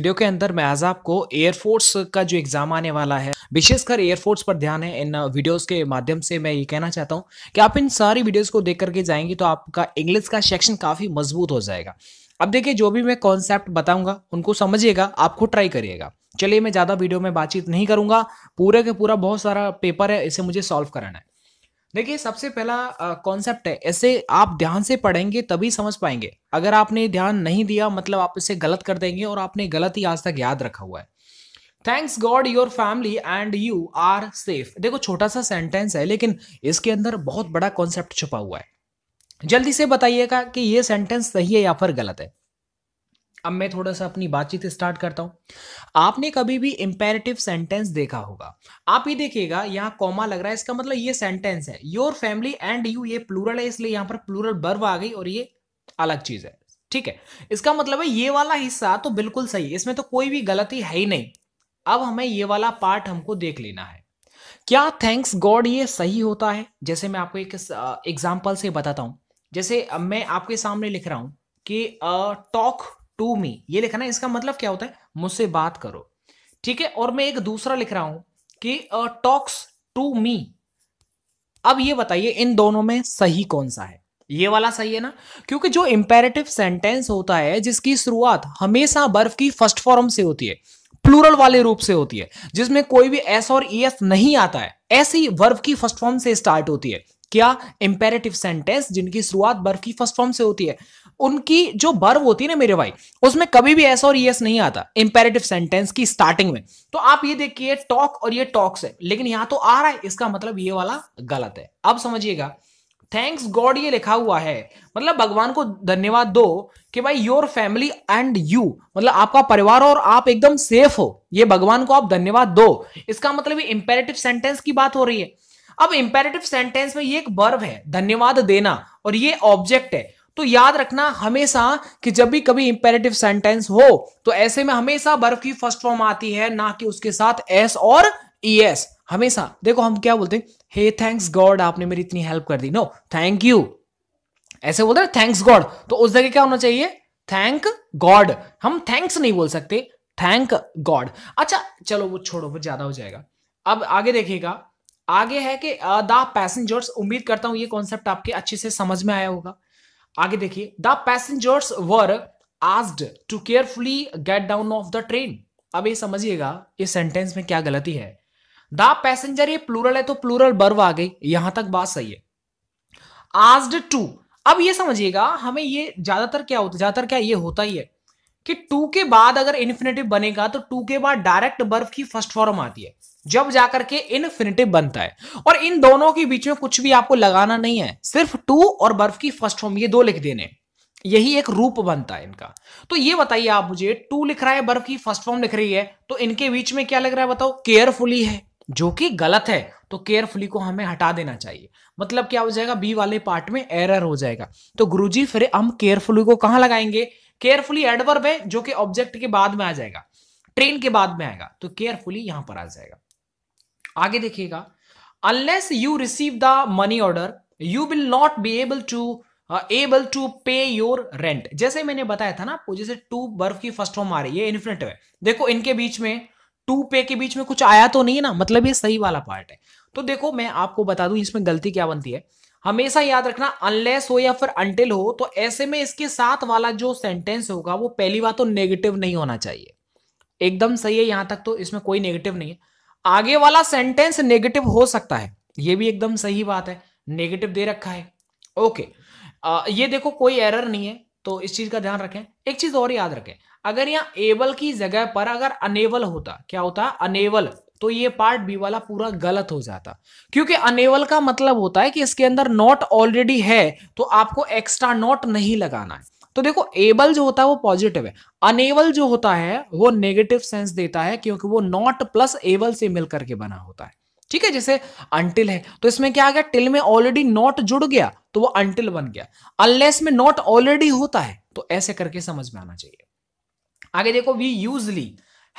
Video के अंदर मैं आज आपको एयरफोर्स का जो एग्जाम आने वाला है विशेषकर एयरफोर्स पर ध्यान है इन वीडियोस के माध्यम से मैं ये कहना चाहता हूँ कि आप इन सारी वीडियोस को देख करके जाएंगे तो आपका इंग्लिश का सेक्शन काफ़ी मजबूत हो जाएगा अब देखिए जो भी मैं कॉन्सेप्ट बताऊंगा उनको समझिएगा आपको ट्राई करिएगा चलिए मैं ज़्यादा वीडियो में बातचीत नहीं करूंगा पूरे के पूरा बहुत सारा पेपर है इसे मुझे सॉल्व कराना है देखिए सबसे पहला कॉन्सेप्ट है ऐसे आप ध्यान से पढ़ेंगे तभी समझ पाएंगे अगर आपने ध्यान नहीं दिया मतलब आप इसे गलत कर देंगे और आपने गलत ही आज तक याद रखा हुआ है thanks god your family and you are safe देखो छोटा सा सेंटेंस है लेकिन इसके अंदर बहुत बड़ा कॉन्सेप्ट छुपा हुआ है जल्दी से बताइएगा कि ये सेंटेंस सही है या फिर गलत है अब मैं थोड़ा सा अपनी बातचीत स्टार्ट करता हूँ आपने कभी भी इम्पेरेटिव सेंटेंस देखा होगा आप ही देखिएगा यहाँ कॉमा लग रहा है इसका मतलब ये सेंटेंस है योर फैमिली एंड यू ये प्लूरल है इसलिए यहाँ पर प्लूरल बर्व आ गई और ये अलग चीज़ है ठीक है इसका मतलब है ये वाला हिस्सा तो बिल्कुल सही है इसमें तो कोई भी गलती है ही नहीं अब हमें ये वाला पार्ट हमको देख लेना है क्या थैंक्स गॉड ये सही होता है जैसे मैं आपको एक एग्जाम्पल से बताता हूँ जैसे मैं आपके सामने लिख रहा हूँ कि टॉक टू मी ये लिखना है इसका मतलब क्या होता है मुझसे बात करो ठीक है और मैं एक दूसरा लिख रहा हूं कि टॉक्स टू मी अब ये बताइए इन दोनों में सही कौन सा है ये वाला सही है ना क्योंकि जो इंपेरेटिव सेंटेंस होता है जिसकी शुरुआत हमेशा बर्फ की फर्स्ट फॉर्म से होती है प्लूरल वाले रूप से होती है जिसमें कोई भी एस और ई एस नहीं आता है ऐसी वर्ब की फर्स्ट फॉर्म से स्टार्ट होती है क्या इंपेरेटिव सेंटेंस जिनकी शुरुआत बर्फ की फर्स्ट फॉर्म से होती है उनकी जो बर्व होती है ना मेरे भाई उसमें कभी भी ऐसा और यस नहीं आता इंपेरेटिव सेंटेंस की स्टार्टिंग में तो आप ये देखिए टॉक और ये टॉक्स है लेकिन यहां तो आ रहा है इसका मतलब ये वाला गलत है अब समझिएगा थैंक्स गॉड ये लिखा हुआ है मतलब भगवान को धन्यवाद दो कि भाई योर फैमिली एंड यू मतलब आपका परिवार और आप एकदम सेफ हो ये भगवान को आप धन्यवाद दो इसका मतलब इंपेरेटिव सेंटेंस की बात हो रही है अब इंपेरेटिव सेंटेंस में ये एक वर्ब है धन्यवाद देना और ये ऑब्जेक्ट है तो याद रखना हमेशा कि जब भी कभी इंपेरेटिव सेंटेंस हो तो ऐसे में हमेशा बर्फ की फर्स्ट फॉर्म आती है ना कि उसके साथ एस और ई एस हमेशा देखो हम क्या बोलते हैं हे थैंक्स गॉड आपने मेरी इतनी हेल्प कर दी नो थैंक यू ऐसे बोलते हैं थैंक्स गॉड तो उस जगह क्या होना चाहिए थैंक गॉड हम थैंक्स नहीं बोल सकते थैंक गॉड अच्छा चलो वो छोड़ो वो ज्यादा हो जाएगा अब आगे देखिएगा आगे है कि द पैसेंजर्स उम्मीद करता हूं ये कॉन्सेप्ट आपके अच्छे से समझ में आया होगा आगे देखिए the passengers were asked to carefully get down off the train अब ये समझिएगा ये सेंटेंस में क्या गलती है द पैसेंजर ये प्लूरल है तो प्लूरल बर्व आ गई यहां तक बात सही है आस्ड टू अब ये समझिएगा हमें ये ज्यादातर क्या होता है ज्यादातर क्या ये होता ही है कि टू के बाद अगर इन्फिनेटिव बनेगा तो टू के बाद डायरेक्ट बर्फ की फर्स्ट फॉर्म आती है जब जाकर के इनफिनिटिव बनता है और इन दोनों के बीच में कुछ भी आपको लगाना नहीं है सिर्फ टू और बर्फ की फर्स्ट फॉर्म ये दो लिख देने यही एक रूप बनता है इनका तो ये बताइए आप मुझे टू लिख रहा है बर्फ की फर्स्ट फॉर्म लिख रही है तो इनके बीच में क्या लग रहा है बताओ केयरफुली है जो कि गलत है तो केयरफुली को हमें हटा देना चाहिए मतलब क्या हो जाएगा बी वाले पार्ट में एरर हो जाएगा तो गुरुजी फिर हम केयरफुली को कहां लगाएंगे केयरफुली एडवर्ब है जो कि ऑब्जेक्ट के बाद में आ जाएगा ट्रेन के बाद में आएगा तो केयरफुली यहां पर आ जाएगा आगे देखिएगा unless you receive the money order you will not be able to able to pay your rent जैसे मैंने बताया था ना आपको जैसे टू बर्फ की फर्स्ट फॉर्म आ रही है इन्फिनेटिव है देखो इनके बीच में टू पे के बीच में कुछ आया तो नहीं है ना मतलब ये सही वाला पार्ट है तो देखो मैं आपको बता दू इसमें गलती क्या बनती है हमेशा याद रखना अनलेस हो या फिर अनटिल हो तो ऐसे में इसके साथ वाला जो सेंटेंस होगा वो पहली बात तो नेगेटिव नहीं होना चाहिए एकदम सही है यहां तक तो इसमें कोई नेगेटिव नहीं है आगे वाला सेंटेंस नेगेटिव हो सकता है ये भी एकदम सही बात है नेगेटिव दे रखा है ओके आ, ये देखो कोई एरर नहीं है तो इस चीज का ध्यान रखें एक चीज और याद रखें अगर यहाँ एबल की जगह पर अगर अनेबल होता क्या होता अनेबल तो ये पार्ट बी वाला पूरा गलत हो जाता क्योंकि अनेबल का मतलब होता है कि इसके अंदर नॉट ऑलरेडी है तो आपको एक्स्ट्रा नॉट नहीं लगाना है तो देखो एबल जो होता है वो पॉजिटिव है अनेबल जो होता है वो नेगेटिव सेंस देता है क्योंकि वो नॉट प्लस एबल से मिलकर के बना होता है ठीक है जैसे अंटिल है तो इसमें क्या आ गया टिल में ऑलरेडी नॉट जुड़ गया तो वो अंटिल बन गया अनलेस में नॉट ऑलरेडी होता है तो ऐसे करके समझ में आना चाहिए आगे देखो we usually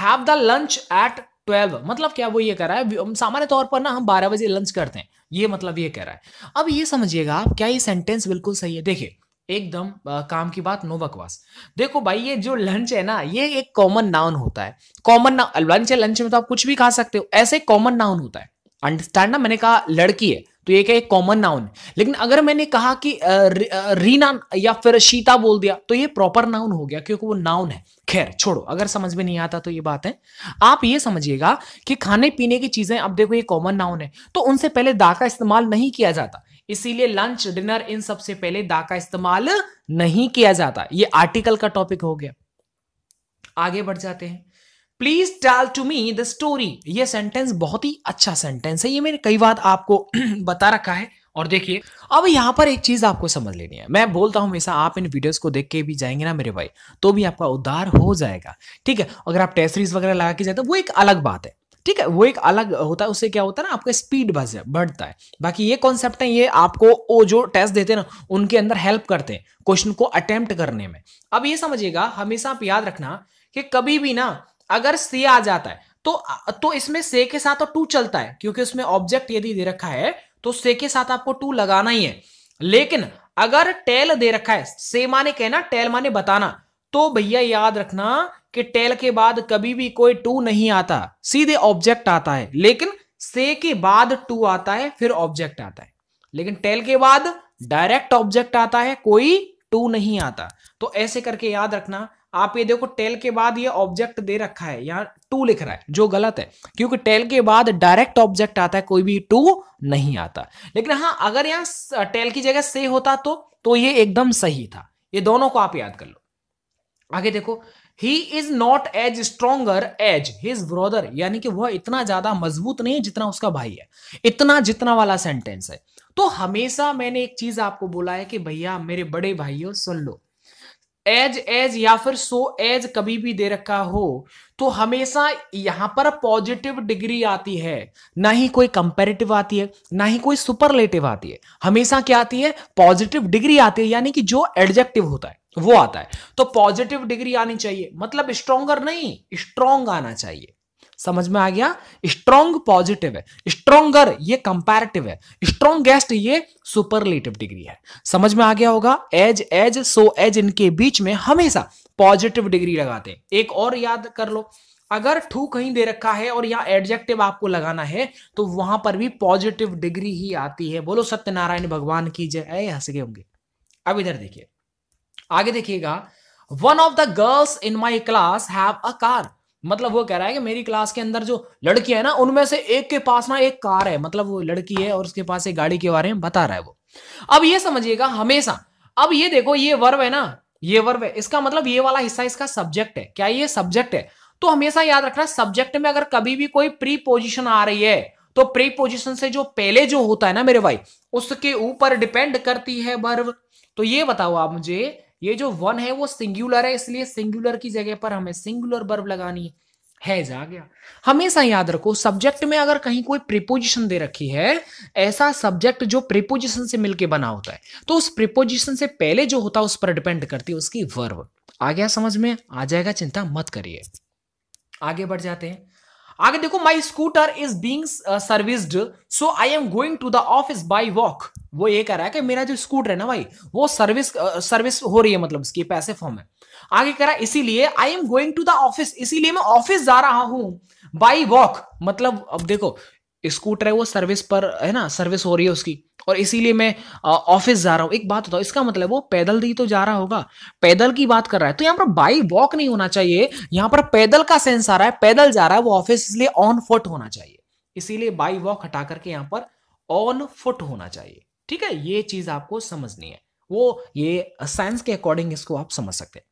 have the lunch at twelve मतलब क्या वो ये कह रहा है सामान्य तौर पर ना हम बारह बजे लंच करते हैं ये मतलब ये कह रहा है अब ये समझिएगा आप क्या ये सेंटेंस बिल्कुल सही है देखिए एकदम काम की बात नो बकवास देखो भाई ये जो लंच है ना ये एक कॉमन नाउन होता है कॉमन नाउन लंच है लंच में तो आप कुछ भी खा सकते हो ऐसे कॉमन नाउन होता है अंडरस्टैंड ना मैंने कहा लड़की है तो ये क्या एक कॉमन नाउन है लेकिन अगर मैंने कहा कि रीना या फिर शीता बोल दिया तो ये प्रॉपर नाउन हो गया क्योंकि वो नाउन है खैर छोड़ो अगर समझ में नहीं आता तो ये बात है आप ये समझिएगा कि खाने पीने की चीजें अब देखो ये कॉमन नाउन है तो उनसे पहले दा का इस्तेमाल नहीं किया जाता इसीलिए लंच डिनर इन सबसे पहले दा का इस्तेमाल नहीं किया जाता ये आर्टिकल का टॉपिक हो गया आगे बढ़ जाते हैं please tell to me the story ये सेंटेंस बहुत ही अच्छा सेंटेंस है ये मैंने कई बार आपको बता रखा है और देखिए अब यहां पर एक चीज आपको समझ लेनी है मैं बोलता हूं हमेशा आप इन वीडियोस को देख के भी जाएंगे ना मेरे भाई तो भी आपका उद्धार हो जाएगा ठीक है अगर आप टेस्ट सीरीज वगैरह लगा के जाए तो वो एक अलग बात है ठीक है वो एक अलग होता है उससे क्या होता है ना आपका स्पीड बढ़ता है बाकी ये कॉन्सेप्ट है ये आपको वो जो टेस्ट देते हैं ना उनके अंदर हेल्प करते हैं क्वेश्चन को अटेम्प्ट करने में अब ये समझिएगा हमेशा आप याद रखना कि कभी भी ना अगर से आ जाता है तो तो इसमें से के साथ और टू चलता है क्योंकि उसमें ऑब्जेक्ट यदि दे रखा है तो से के साथ आपको टू लगाना ही है लेकिन अगर टेल दे रखा है से माने कहना टेल माने बताना तो भैया याद रखना कि टेल के बाद कभी भी कोई टू नहीं आता सीधे ऑब्जेक्ट आता है लेकिन से के बाद टू आता है फिर ऑब्जेक्ट आता है लेकिन टेल के बाद डायरेक्ट ऑब्जेक्ट आता है कोई टू नहीं आता तो ऐसे करके याद रखना आप ये देखो टेल के बाद ये ऑब्जेक्ट दे रखा है यहां टू लिख रहा है जो गलत है क्योंकि टेल के बाद डायरेक्ट ऑब्जेक्ट आता है कोई भी टू नहीं आता लेकिन हाँ अगर यहां टेल की जगह से होता तो तो ये एकदम सही था ये दोनों को आप याद कर लो आगे देखो he is not as stronger as his brother यानी कि वह इतना ज्यादा मजबूत नहीं है जितना उसका भाई है इतना जितना वाला सेंटेंस है तो हमेशा मैंने एक चीज आपको बोला है कि भैया मेरे बड़े भाइयों सुन लो एज एज या फिर सो एज कभी भी दे रखा हो तो हमेशा यहां पर पॉजिटिव डिग्री आती है ना ही कोई कंपेरेटिव आती है ना ही कोई सुपरलेटिव आती है हमेशा क्या आती है पॉजिटिव डिग्री आती है यानी कि जो एडजेक्टिव होता है वो आता है तो पॉजिटिव डिग्री आनी चाहिए मतलब स्ट्रोंगर नहीं स्ट्रोंग आना चाहिए समझ में आ गया स्ट्रॉन्ग पॉजिटिव है स्ट्रॉन्गर ये कंपैरेटिव है स्ट्रॉन्गेस्ट ये सुपरलेटिव डिग्री है समझ में आ गया होगा एज एज सो एज इनके बीच में हमेशा पॉजिटिव डिग्री लगाते हैं एक और याद कर लो अगर ठू कहीं दे रखा है और यहाँ एडजेक्टिव आपको लगाना है तो वहां पर भी पॉजिटिव डिग्री ही आती है बोलो सत्यनारायण भगवान की जय हंस गए होंगे अब इधर देखिए आगे देखिएगा one of the girls in my class have a car मतलब वो कह रहा है कि मेरी क्लास के अंदर जो लड़की है ना उनमें से एक के पास ना एक कार है मतलब वो लड़की है और उसके पास एक गाड़ी के बारे में बता रहा है वो अब ये समझिएगा हमेशा अब ये देखो ये वर्व है ना ये वर्व है इसका मतलब ये वाला हिस्सा इसका सब्जेक्ट है क्या ये सब्जेक्ट है तो हमेशा याद रखना सब्जेक्ट में अगर कभी भी कोई प्री पोजिशन आ रही है तो प्री पोजिशन से जो पहले जो होता है ना मेरे भाई उसके ऊपर डिपेंड करती है वर्व तो ये बताओ आप मुझे ये जो वन है वो सिंगुलर है इसलिए सिंगुलर की जगह पर हमें सिंगुलर बर्ब लगानी है जा गया हमेशा याद रखो सब्जेक्ट में अगर कहीं कोई प्रिपोजिशन दे रखी है ऐसा सब्जेक्ट जो प्रिपोजिशन से मिलके बना होता है तो उस प्रिपोजिशन से पहले जो होता है उस पर डिपेंड करती है उसकी वर्ब आ गया समझ में आ जाएगा चिंता मत करिए आगे बढ़ जाते हैं आगे देखो my scooter is being serviced so I am going to the office by walk वो ये कह रहा है कि मेरा जो स्कूटर है ना भाई वो सर्विस सर्विस हो रही है मतलब उसकी पैसे फॉर्म है आगे कह रहा है इसीलिए I am going to the office इसीलिए मैं ऑफिस जा रहा हूं बाई वॉक मतलब अब देखो स्कूटर है वो सर्विस पर है ना सर्विस हो रही है उसकी और इसीलिए मैं ऑफिस जा रहा हूँ एक बात बताओ इसका मतलब वो पैदल ही तो जा रहा होगा पैदल की बात कर रहा है तो यहाँ पर बाई वॉक नहीं होना चाहिए यहाँ पर पैदल का सेंस आ रहा है पैदल जा रहा है वो ऑफिस इसलिए ऑन फुट होना चाहिए इसीलिए बाई वॉक हटा करके यहाँ पर ऑन फुट होना चाहिए ठीक है ये चीज आपको समझनी है वो ये साइंस के अकॉर्डिंग इसको आप समझ सकते हैं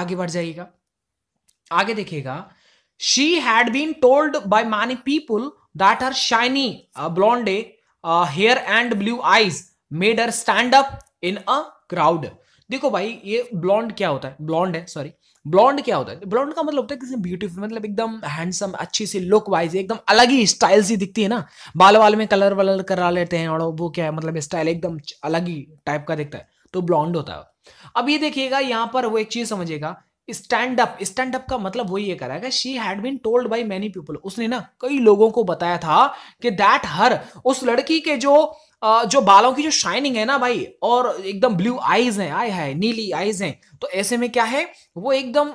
आगे बढ़ जाइएगा आगे देखिएगा she had been told by many people that her shiny blonde hair and blue eyes made her stand up in a crowd देखो भाई ये ब्लॉन्ड क्या होता है ब्लॉन्ड है सॉरी ब्लॉन्ड क्या होता है ब्लॉन्ड का मतलब होता है किसी ब्यूटीफुल मतलब एकदम हैंडसम अच्छी सी लुक वाइज एकदम अलग ही स्टाइल सी दिखती है ना बाल वाल में कलर वलर करा लेते हैं और वो क्या है मतलब स्टाइल एकदम अलग ही टाइप का दिखता है तो ब्लॉन्ड होता है अब ये देखिएगा यहाँ पर वो एक चीज समझेगा स्टैंड अप स्टैंड अप का मतलब वही ये कर है she had been told by many people उसने ना कई लोगों को बताया था कि दैट हर उस लड़की के जो जो बालों की जो शाइनिंग है ना भाई और एकदम ब्लू आईज है आय है नीली आईज है तो ऐसे में क्या है वो एकदम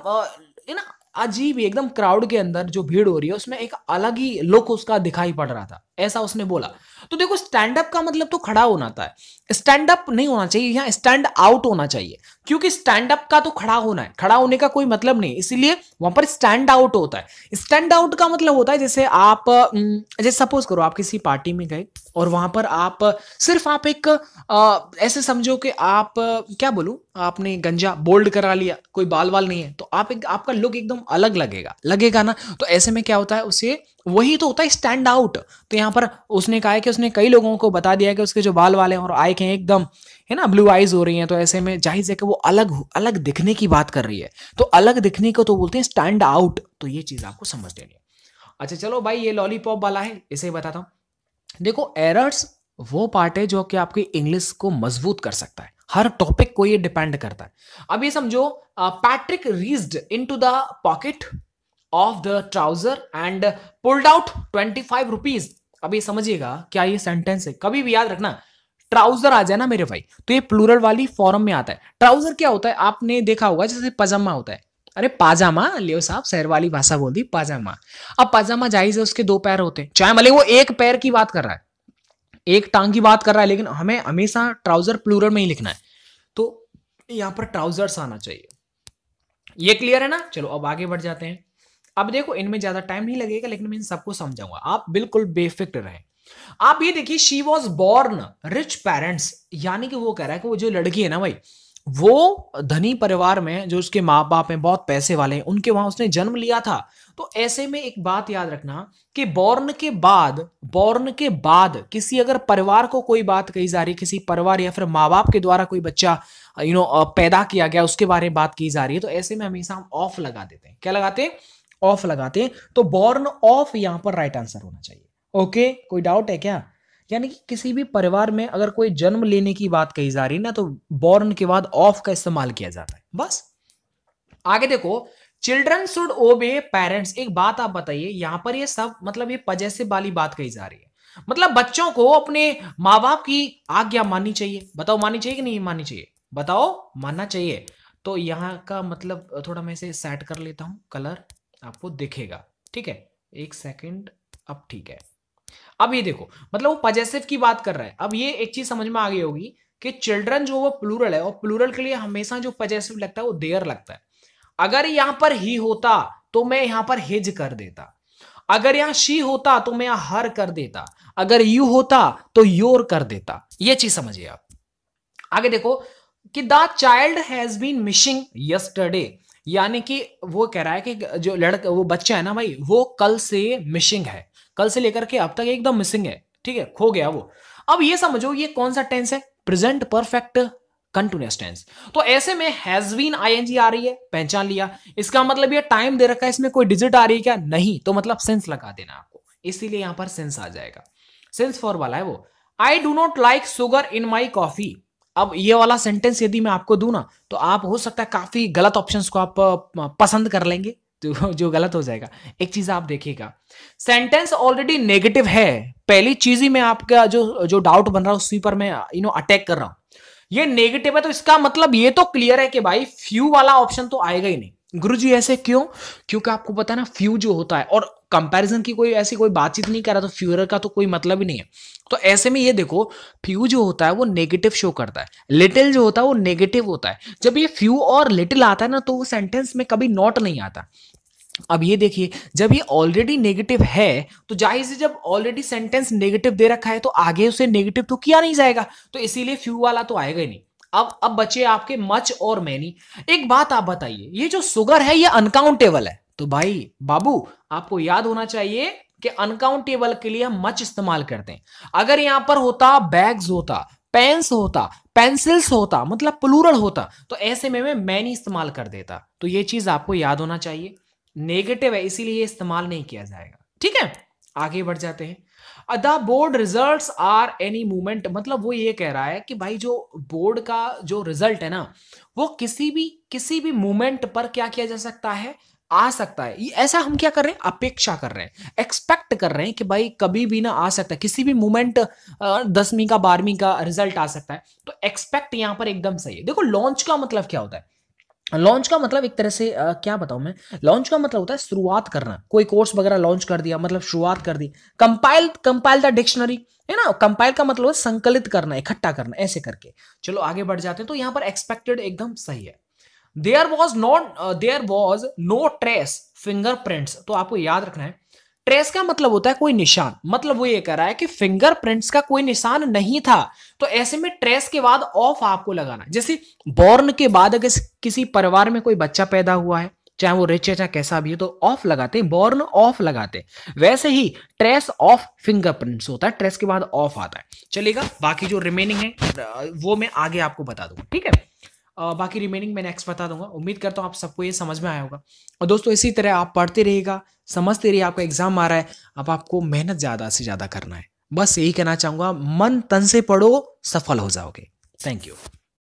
ना अजीब एकदम क्राउड के अंदर जो भीड़ हो रही है उसमें एक अलग ही लुक उसका दिखाई पड़ रहा था ऐसा उसने बोला तो देखो स्टैंड अप का मतलब तो खड़ा होना था स्टैंड अप नहीं होना चाहिए यहां स्टैंड आउट होना चाहिए क्योंकि स्टैंड अप का तो खड़ा होना है खड़ा होने का कोई मतलब नहीं इसीलिए वहां पर स्टैंड आउट होता है स्टैंड आउट का मतलब होता है जैसे आप जैसे सपोज करो आप किसी पार्टी में गए और वहां पर आप सिर्फ आप एक आ, ऐसे समझो कि आप क्या बोलूं आपने गंजा बोल्ड करा लिया कोई बाल वाल नहीं है तो आप एक आपका लुक एकदम अलग लगेगा लगेगा ना तो ऐसे में क्या होता है उसे वही तो होता है स्टैंड आउट तो यहाँ पर उसने कहा है कि उसने कई लोगों को बता दिया कि उसके जो बाल वाले हैं और आइक के एकदम है ना ब्लू आइज हो रही हैं तो ऐसे में जाहिर है कि वो अलग अलग दिखने की बात कर रही है तो अलग दिखने को तो बोलते हैं स्टैंड आउट तो ये चीज़ आपको समझ लेनी है अच्छा चलो भाई ये लॉलीपॉप वाला है इसे ही बताता हूँ देखो एरर्स वो पार्ट है जो कि आपकी इंग्लिश को मजबूत कर सकता है हर टॉपिक को ये डिपेंड करता है अब ये समझो Patrick reached into the pocket of the trouser and pulled out twenty five rupees अब ये समझिएगा क्या ये सेंटेंस है कभी भी याद रखना ट्राउजर आ जाए ना मेरे भाई तो ये प्लूरल वाली फॉर्म में आता है ट्राउजर क्या होता है आपने देखा होगा जैसे पजामा होता है अरे पाजामा लियो साहब शहर वाली भाषा बोल दी पाजामा अब पाजामा जाहिर है उसके दो पैर होते हैं चाहे भले वो एक पैर की बात कर रहा है एक टांग की बात कर रहा है लेकिन हमें हमेशा ट्राउजर प्लूरल में ही लिखना है तो यहां पर ट्राउजर्स आना चाहिए ये क्लियर है ना चलो अब आगे बढ़ जाते हैं अब देखो इनमें ज्यादा टाइम नहीं लगेगा लेकिन मैं इन सबको समझाऊंगा आप बिल्कुल बेफिक्र रहे आप ये देखिए she was born rich parents यानी कि वो कह रहा है कि वो जो लड़की है ना भाई वो धनी परिवार में जो उसके माँ बाप हैं बहुत पैसे वाले हैं उनके वहां उसने जन्म लिया था तो ऐसे में एक बात याद रखना कि बॉर्न के बाद बॉर्न के बाद किसी अगर परिवार को कोई बात कही जा रही है किसी परिवार या फिर माँ बाप के द्वारा कोई बच्चा यू नो पैदा किया गया उसके बारे में बात की जा रही है तो ऐसे में हमेशा हम ऑफ लगा देते हैं क्या लगाते हैं ऑफ लगाते हैं तो बॉर्न ऑफ यहां पर राइट right आंसर होना चाहिए ओके okay? कोई डाउट है क्या यानी कि किसी भी परिवार में अगर कोई जन्म लेने की बात कही जा रही है ना तो बॉर्न के बाद ऑफ का इस्तेमाल किया जाता है बस आगे देखो चिल्ड्रन शुड ओबे पेरेंट्स एक बात आप बताइए यहां पर ये सब मतलब ये पजेसिव वाली बात कही जा रही है मतलब बच्चों को अपने माँ बाप की आज्ञा माननी चाहिए बताओ माननी चाहिए कि नहीं माननी चाहिए बताओ मानना चाहिए तो यहाँ का मतलब थोड़ा मैं इसे सेट कर लेता हूं कलर आपको दिखेगा ठीक है एक सेकंड अब ठीक है अब ये देखो मतलब वो पजेसिव की बात कर रहा है अब ये एक चीज समझ में आ गई होगी कि चिल्ड्रन जो वो प्लूरल है और प्लूरल के लिए हमेशा जो पजेसिव लगता है वो देयर लगता है अगर यहां पर ही होता तो मैं यहां पर हिज कर देता अगर यहां शी होता तो मैं यहां हर कर देता अगर यू होता तो योर कर देता ये चीज समझिए आप आगे देखो कि the child has been missing yesterday यानी कि वो कह रहा है कि जो लड़का वो बच्चा है ना भाई वो कल से मिसिंग है कल से लेकर के अब तक एकदम मिसिंग है ठीक है खो गया वो अब ये समझो ये कौन सा टेंस है प्रेजेंट परफेक्ट कंटिन्यूस टेंस तो ऐसे में हैज बीन आईएनजी आ रही है पहचान लिया इसका मतलब ये टाइम दे रखा है इसमें कोई डिजिट आ रही है क्या नहीं तो मतलब सेंस लगा देना आपको इसीलिए यहां पर सेंस आ जाएगा सेंस फॉर वाला है वो I do not like sugar in my coffee अब ये वाला सेंटेंस यदि मैं आपको दू ना तो आप हो सकता है काफ़ी गलत ऑप्शंस को आप पसंद कर लेंगे तो जो गलत हो जाएगा एक चीज़ आप देखिएगा सेंटेंस ऑलरेडी नेगेटिव है पहली चीज़ ही मैं आपका जो जो डाउट बन रहा हूं उसी पर मैं यू नो अटैक कर रहा हूं ये नेगेटिव है तो इसका मतलब ये तो क्लियर है कि भाई फ्यू वाला ऑप्शन तो आएगा ही नहीं गुरु जी ऐसे क्यों क्योंकि आपको पता है ना फ्यू जो होता है और कंपैरिजन की कोई ऐसी कोई बातचीत नहीं कर रहा तो फ्यूरर का तो कोई मतलब ही नहीं है तो ऐसे में ये देखो फ्यू जो होता है वो नेगेटिव शो करता है लिटिल जो होता है वो नेगेटिव होता है जब ये फ्यू और लिटिल आता है ना तो वो सेंटेंस में कभी नॉट नहीं आता अब ये देखिए जब ये ऑलरेडी नेगेटिव है तो जाहिर से जब ऑलरेडी सेंटेंस नेगेटिव दे रखा है तो आगे उसे नेगेटिव तो किया नहीं जाएगा तो इसीलिए फ्यू वाला तो आएगा ही नहीं अब अब बचे आपके मच और मैनी एक बात आप बताइए ये जो सुगर है ये अनकाउंटेबल है तो भाई बाबू आपको याद होना चाहिए कि अनकाउंटेबल के लिए हम मच इस्तेमाल करते हैं अगर यहां पर होता बैग्स होता पेन्स होता पेंसिल्स होता मतलब प्लूरल होता तो ऐसे में मैं मैनी इस्तेमाल कर देता तो ये चीज आपको याद होना चाहिए नेगेटिव है इसीलिए इस्तेमाल नहीं किया जाएगा ठीक है आगे बढ़ जाते हैं the board result are any movement मतलब वो ये कह रहा है कि भाई जो बोर्ड का जो रिजल्ट है ना वो किसी भी किसी भी मूवमेंट पर क्या किया जा सकता है आ सकता है ये ऐसा हम क्या कर रहे हैं अपेक्षा कर रहे हैं एक्सपेक्ट कर रहे हैं कि भाई कभी भी ना आ सकता है किसी भी मोमेंट दसवीं का बारहवीं का रिजल्ट आ सकता है तो एक्सपेक्ट यहां पर एकदम सही है देखो लॉन्च का मतलब क्या होता है लॉन्च का मतलब एक तरह से आ, क्या बताऊं मैं लॉन्च का मतलब होता है शुरुआत करना कोई कोर्स वगैरह लॉन्च कर दिया मतलब शुरुआत कर दी कंपाइल कंपाइल द डिक्शनरी है ना कंपाइल का मतलब संकलित करना इकट्ठा करना ऐसे करके चलो आगे बढ़ जाते हैं तो यहाँ पर एक्सपेक्टेड एकदम सही है there was not there was no trace fingerprints तो आपको याद रखना है ट्रेस का मतलब होता है कोई निशान मतलब वो ये कह रहा है कि फिंगरप्रिंट्स का कोई निशान नहीं था तो ऐसे में ट्रेस के बाद ऑफ आपको लगाना जैसे बॉर्न के बाद अगर किसी परिवार में कोई बच्चा पैदा हुआ है चाहे वो रिच है चाहे कैसा भी है तो ऑफ लगाते हैं बॉर्न ऑफ लगाते हैं वैसे ही ट्रेस ऑफ फिंगरप्रिंट्स होता है ट्रेस के बाद ऑफ आता है चलेगा बाकी जो रिमेनिंग है वो मैं आगे आपको बता दूंगा ठीक है बाकी रिमेनिंग मैं नेक्स्ट बता दूंगा उम्मीद करता हूँ आप सबको ये समझ में आया होगा और दोस्तों इसी तरह आप पढ़ते रहिएगा समझते रहिए आपका एग्जाम आ रहा है अब आपको मेहनत ज़्यादा से ज़्यादा करना है बस यही कहना चाहूँगा मन तन से पढ़ो सफल हो जाओगे थैंक यू